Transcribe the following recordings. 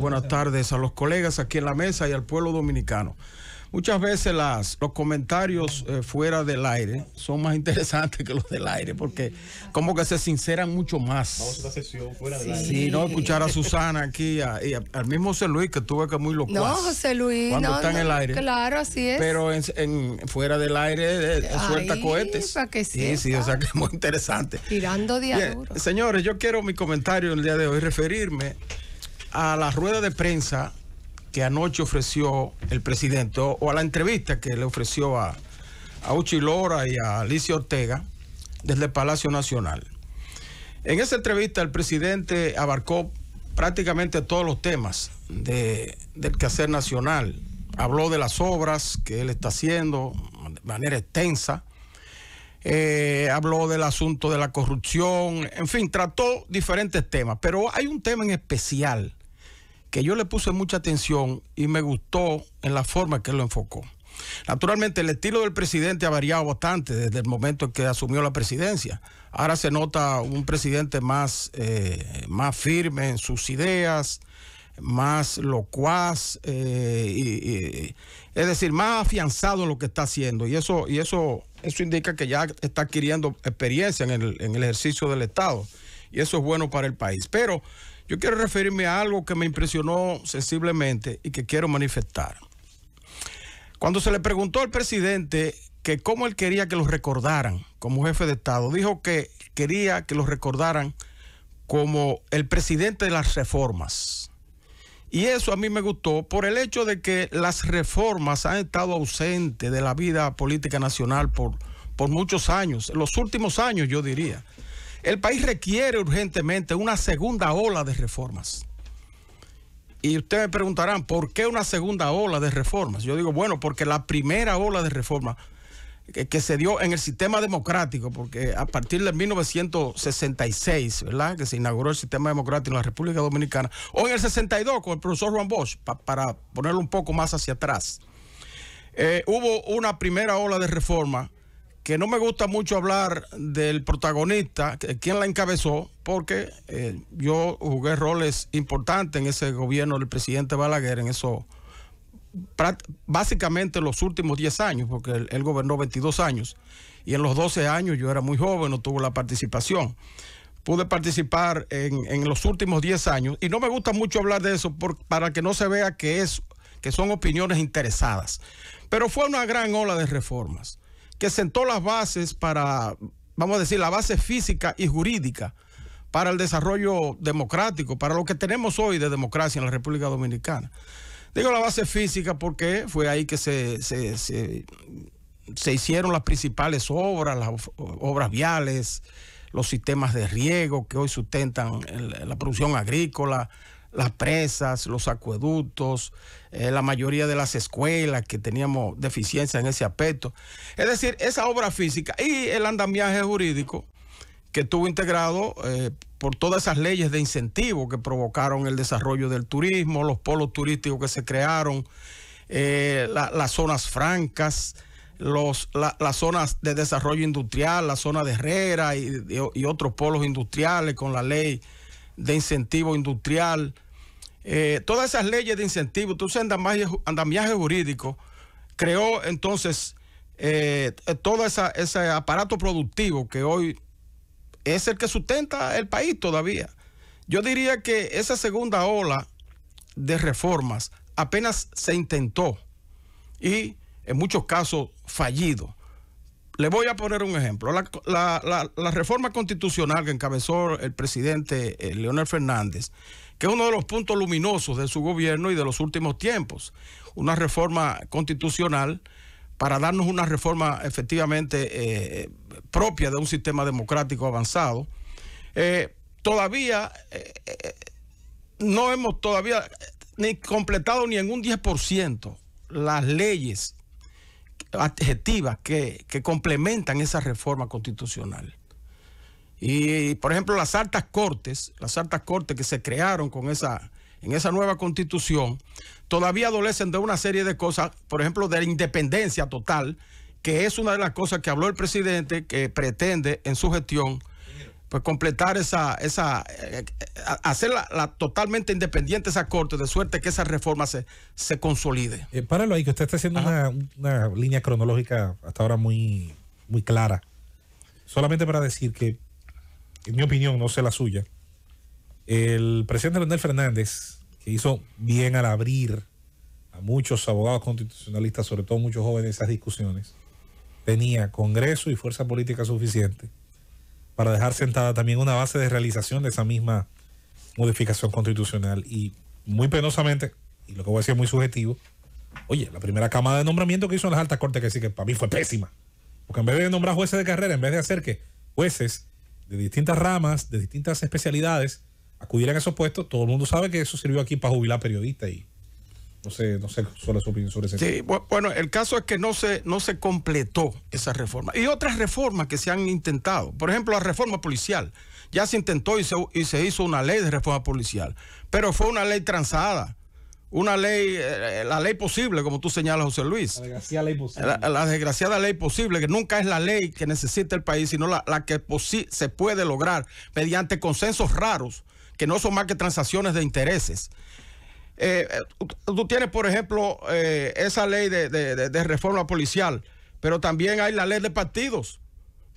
Buenas tardes a los colegas aquí en la mesa y al pueblo dominicano. Muchas veces las, los comentarios eh, fuera del aire son más interesantes que los del aire porque como que se sinceran mucho más. Vamos a una sesión fuera del aire. Sí, no escuchar a Susana aquí y al mismo José Luis que tuve que muy loco. No, José Luis. Cuando está en el aire. Claro, así es. Pero en, fuera del aire eh, eh, suelta cohetes. sí, sí, o sea que es muy interesante. Tirando Señores, yo quiero mi comentario el día de hoy referirme a la rueda de prensa que anoche ofreció el presidente o, a la entrevista que le ofreció a, Uchi Lora y a Alicia Ortega desde el Palacio Nacional. En esa entrevista el presidente abarcó prácticamente todos los temas del quehacer nacional. Habló de las obras que él está haciendo de manera extensa. Eh, habló del asunto de la corrupción, en fin, trató diferentes temas, pero hay un tema en especial que yo le puse mucha atención y me gustó en la forma que lo enfocó. Naturalmente, el estilo del presidente ha variado bastante desde el momento en que asumió la presidencia. Ahora se nota un presidente más, eh, más firme en sus ideas, más locuaz, eh, es decir, más afianzado en lo que está haciendo. Y eso, y eso, eso indica que ya está adquiriendo experiencia en el, en el ejercicio del Estado. Y eso es bueno para el país. Pero yo quiero referirme a algo que me impresionó sensiblemente y que quiero manifestar. Cuando se le preguntó al presidente que cómo él quería que los recordaran como jefe de Estado, dijo que quería que los recordaran como el presidente de las reformas. Y eso a mí me gustó por el hecho de que las reformas han estado ausentes de la vida política nacional por, por muchos años, los últimos años yo diría. El país requiere urgentemente una segunda ola de reformas. Y ustedes me preguntarán, ¿por qué una segunda ola de reformas? Yo digo, bueno, porque la primera ola de reformas que, se dio en el sistema democrático, porque a partir de 1966, ¿verdad? Que se inauguró el sistema democrático en la República Dominicana, o en el 62 con el profesor Juan Bosch, para ponerlo un poco más hacia atrás. Eh, hubo una primera ola de reformas que no me gusta mucho hablar del protagonista, quién la encabezó, porque eh, yo jugué roles importantes en ese gobierno del presidente Balaguer, en eso, básicamente los últimos 10 años, porque él, gobernó 22 años, y en los 12 años yo era muy joven, no tuve la participación. Pude participar en, los últimos 10 años, y no me gusta mucho hablar de eso para que no se vea que, es, que son opiniones interesadas. Pero fue una gran ola de reformas que sentó las bases para, vamos a decir, la base física y jurídica para el desarrollo democrático, para lo que tenemos hoy de democracia en la República Dominicana. Digo la base física porque fue ahí que se, se, hicieron las principales obras, las obras viales, los sistemas de riego que hoy sustentan la producción agrícola, las presas, los acueductos, eh, la mayoría de las escuelas que teníamos deficiencia en ese aspecto. Es decir, esa obra física y el andamiaje jurídico que estuvo integrado eh, por todas esas leyes de incentivo que provocaron el desarrollo del turismo, los polos turísticos que se crearon, eh, las zonas francas, las zonas de desarrollo industrial, la zona de Herrera y otros polos industriales con la ley de incentivo industrial eh, todas esas leyes de incentivo, todo ese andamiaje, andamiaje jurídico creó entonces eh, todo ese aparato productivo que hoy es el que sustenta el país todavía. Yo diría que esa segunda ola de reformas apenas se intentó y en muchos casos fallido. Le voy a poner un ejemplo. La, reforma constitucional que encabezó el presidente eh, Leonel Fernández que es uno de los puntos luminosos de su gobierno y de los últimos tiempos. Una reforma constitucional para darnos una reforma efectivamente eh, propia de un sistema democrático avanzado. Eh, todavía eh, no hemos todavía ni completado ni en un 10% las leyes adjetivas que complementan esa reforma constitucional. Y, por ejemplo, las altas cortes, las altas cortes que se crearon con esa, en esa nueva constitución, todavía adolecen de una serie de cosas, por ejemplo, de la independencia total, que es una de las cosas que habló el presidente, que pretende en su gestión, pues completar esa, esa eh, eh, hacerla totalmente independiente esa corte, de suerte que esa reforma se, se consolide. para eh, páralo ahí, que usted está haciendo una, una, línea cronológica hasta ahora muy, muy clara. Solamente para decir que en mi opinión, no sé la suya, el presidente Leonel Fernández, que hizo bien al abrir a muchos abogados constitucionalistas, sobre todo muchos jóvenes, esas discusiones, tenía Congreso y fuerza política suficiente para dejar sentada también una base de realización de esa misma modificación constitucional. Y muy penosamente, y lo que voy a decir es muy subjetivo, oye, la primera cámara de nombramiento que hizo en las altas cortes, que sí que para mí fue pésima. Porque en vez de nombrar jueces de carrera, en vez de hacer que jueces de distintas ramas, de distintas especialidades, acudieran a esos puestos. Todo el mundo sabe que eso sirvió aquí para jubilar periodistas y no sé, no sé sobre su opinión sobre Sí, bueno, el caso es que no se, no se completó esa reforma. Y otras reformas que se han intentado, por ejemplo, la reforma policial. Ya se intentó y se, y se hizo una ley de reforma policial, pero fue una ley transada una ley, eh, la ley posible, como tú señalas, José Luis. La desgraciada ley posible. La, desgraciada ley posible, que nunca es la ley que necesita el país, sino la, que se puede lograr mediante consensos raros, que no son más que transacciones de intereses. Eh, eh, tú tienes, por ejemplo, esa ley de reforma policial, pero también hay la ley de partidos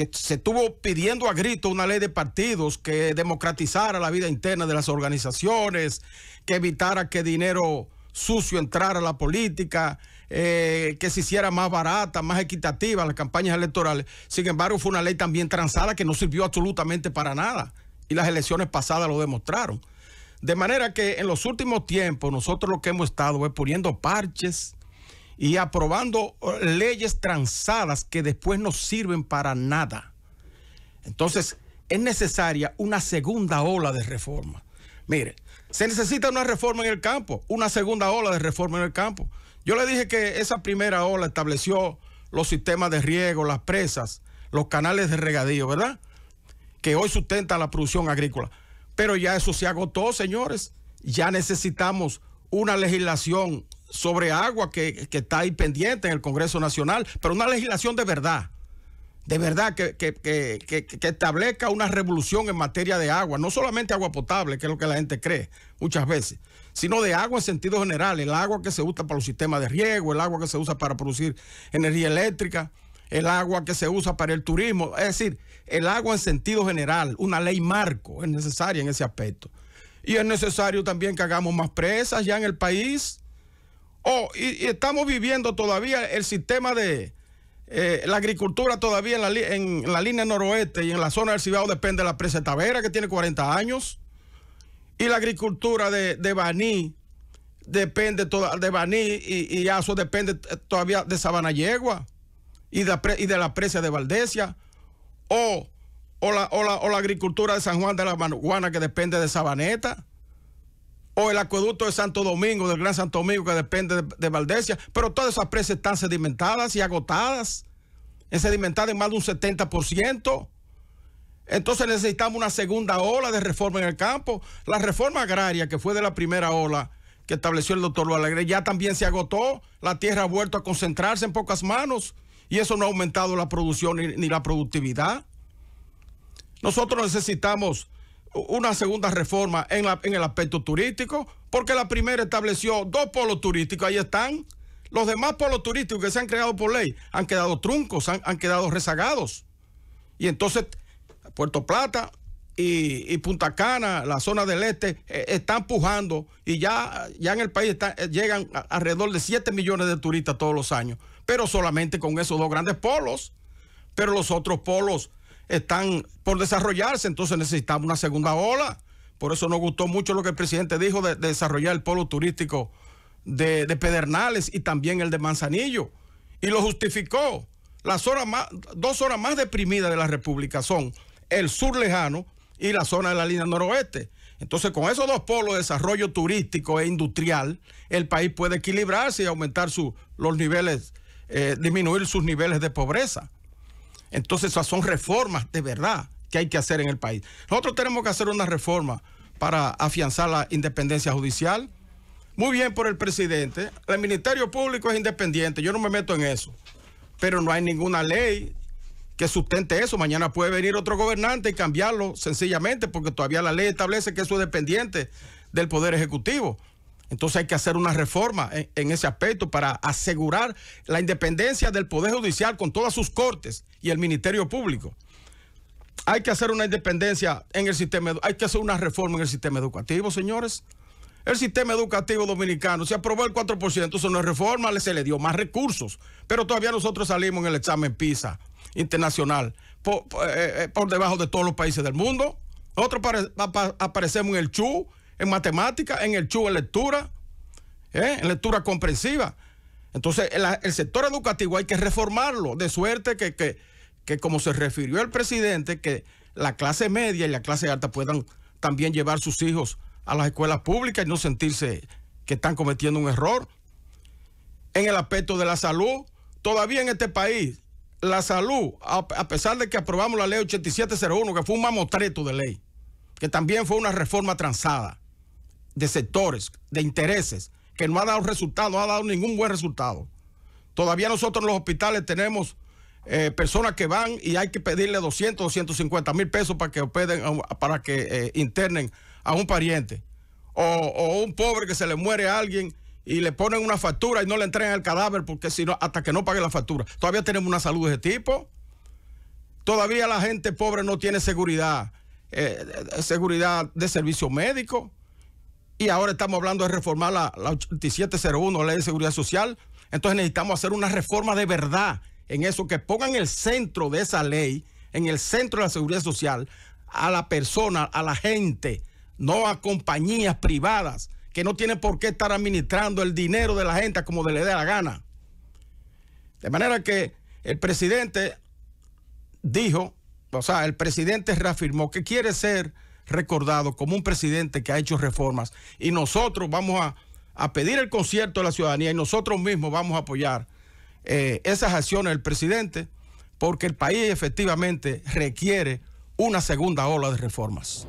que se estuvo pidiendo a grito una ley de partidos que democratizara la vida interna de las organizaciones, que evitara que dinero sucio entrara a la política, eh, que se hiciera más barata, más equitativa las campañas electorales. Sin embargo, fue una ley también transada que no sirvió absolutamente para nada. Y las elecciones pasadas lo demostraron. De manera que en los últimos tiempos nosotros lo que hemos estado es poniendo parches, y aprobando uh, leyes transadas que después no sirven para nada. Entonces, es necesaria una segunda ola de reforma. Mire, se necesita una reforma en el campo, una segunda ola de reforma en el campo. Yo le dije que esa primera ola estableció los sistemas de riego, las presas, los canales de regadío, ¿verdad? Que hoy sustenta la producción agrícola. Pero ya eso se agotó, señores. Ya necesitamos una legislación sobre agua que, está ahí pendiente en el Congreso Nacional, pero una legislación de verdad, de verdad que, que, establezca una revolución en materia de agua, no solamente agua potable, que es lo que la gente cree muchas veces, sino de agua en sentido general, el agua que se usa para los sistemas de riego, el agua que se usa para producir energía eléctrica, el agua que se usa para el turismo, es decir, el agua en sentido general, una ley marco es necesaria en ese aspecto. Y es necesario también que hagamos más presas ya en el país Oh, y, estamos viviendo todavía el sistema de eh, la agricultura todavía en la, línea noroeste y en la zona del Cibao depende de la presa de Tavera, que tiene 40 años, y la agricultura de, de Baní depende de Baní y, y Aso depende eh, todavía de Sabana Yegua y de, la presa de Valdesia, o, o, la, o, la, o la agricultura de San Juan de la Manuana que depende de Sabaneta o el acueducto de Santo Domingo, del Gran Santo Domingo, que depende de, de pero todas esas presas están sedimentadas y agotadas, en eh, sedimentadas en más de un 70%. Entonces necesitamos una segunda ola de reforma en el campo. La reforma agraria, que fue de la primera ola que estableció el doctor Lualegre, ya también se agotó. La tierra ha vuelto a concentrarse en pocas manos y eso no ha aumentado la producción ni la productividad. Nosotros necesitamos una segunda reforma en, el aspecto turístico, porque la primera estableció dos polos turísticos, ahí están. Los demás polos turísticos que se han creado por ley han quedado truncos, han, quedado rezagados. Y entonces Puerto Plata y, Punta Cana, la zona del este, eh, están pujando y ya, ya en el país eh, llegan alrededor de 7 millones de turistas todos los años, pero solamente con esos dos grandes polos. Pero los otros polos están por desarrollarse, entonces necesitamos una segunda ola. Por eso nos gustó mucho lo que el presidente dijo de, desarrollar el polo turístico de, Pedernales y también el de Manzanillo. Y lo justificó. Las horas más, dos zonas más deprimidas de la República son el sur lejano y la zona de la línea noroeste. Entonces, con esos dos polos de desarrollo turístico e industrial, el país puede equilibrarse y aumentar sus los niveles, eh, disminuir sus niveles de pobreza. Entonces esas son reformas de verdad que hay que hacer en el país. Nosotros tenemos que hacer una reforma para afianzar la independencia judicial. Muy bien por el presidente. El Ministerio Público es independiente, yo no me meto en eso. Pero no hay ninguna ley que sustente eso. Mañana puede venir otro gobernante y cambiarlo sencillamente porque todavía la ley establece que eso es dependiente del Poder Ejecutivo. Entonces hay que hacer una reforma en, ese aspecto para asegurar la independencia del Poder Judicial con todas sus cortes y el Ministerio Público. Hay que hacer una independencia en el sistema, hay que hacer una reforma en el sistema educativo, señores. El sistema educativo dominicano se aprobó el 4%, eso no es reforma, se le dio más recursos, pero todavía nosotros salimos en el examen PISA internacional eh, eh, por, debajo de todos los países del mundo. Nosotros aparecemos en el CHU, en matemática, en el CHU, en lectura, ¿eh? en lectura comprensiva. Entonces, el, sector educativo hay que reformarlo, de suerte que, como se refirió el presidente, que la clase media y la clase alta puedan también llevar sus hijos a las escuelas públicas y no sentirse que están cometiendo un error. En el aspecto de la salud, todavía en este país, la salud, a pesar de que aprobamos la ley 8701, que fue un mamotreto de ley, que también fue una reforma transada, de sectores, de intereses, que no ha dado resultado, no ha dado ningún buen resultado. Todavía nosotros en los hospitales tenemos eh, personas que van y hay que pedirle 200, 250 mil pesos para que, para que eh, internen a un pariente. O, un pobre que se le muere a alguien y le ponen una factura y no le entregan el cadáver porque sino hasta que no pague la factura. Todavía tenemos una salud de ese tipo. Todavía la gente pobre no tiene seguridad, eh, seguridad de servicio médico y ahora estamos hablando de reformar la, 8701, la ley de seguridad social. Entonces necesitamos hacer una reforma de verdad en eso, que pongan el centro de esa ley, en el centro de la seguridad social, a la persona, a la gente, no a compañías privadas que no tienen por qué estar administrando el dinero de la gente como de le dé la gana. De manera que el presidente dijo, o sea, el presidente reafirmó que quiere ser recordado como un presidente que ha hecho reformas y nosotros vamos a, pedir el concierto de la ciudadanía y nosotros mismos vamos a apoyar eh, esas acciones del presidente porque el país efectivamente requiere una segunda ola de reformas.